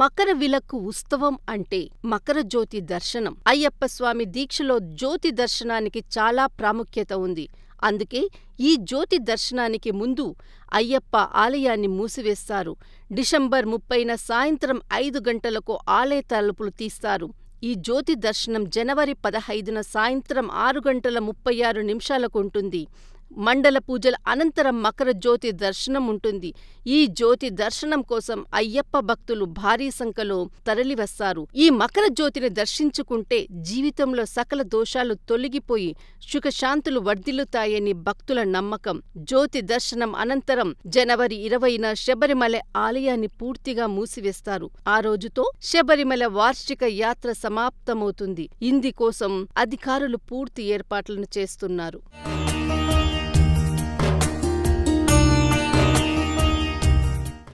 మకర విలక్కు ఉత్సవం అంటే మకర జ్యోతి దర్శనం. అయ్యప్ప స్వామి దీక్షలో జ్యోతి దర్శనానికి చాలా ప్రాముఖ్యత ఉంది. అందుకే ఈ జ్యోతి దర్శనానికి ముందు అయ్యప్ప ఆలయాన్ని మూసివేస్తారు. డిసెంబర్ ముప్పైన సాయంత్రం ఐదు గంటలకు ఆలయ తలుపులు తీస్తారు. ఈ జ్యోతి దర్శనం జనవరి పదహైదున సాయంత్రం ఆరు గంటల ముప్పై ఆరు నిమిషాలకుంటుంది. మండల పూజల అనంతరం మకర జ్యోతి దర్శనం ఉంటుంది. ఈ జ్యోతి దర్శనం కోసం అయ్యప్ప భక్తులు భారీ సంఖ్యలో తరలివస్తారు. ఈ మకర జ్యోతిని దర్శించుకుంటే జీవితంలో సకల దోషాలు తొలగిపోయి సుఖశాంతులు వర్ధిల్లుతాయని భక్తుల నమ్మకం. జ్యోతి దర్శనం అనంతరం జనవరి ఇరవైన శబరిమల ఆలయాన్ని పూర్తిగా మూసివేస్తారు. ఆ రోజుతో శబరిమల వార్షిక యాత్ర సమాప్తమవుతుంది. ఇందుకోసం అధికారులు పూర్తి ఏర్పాట్లను చేస్తున్నారు.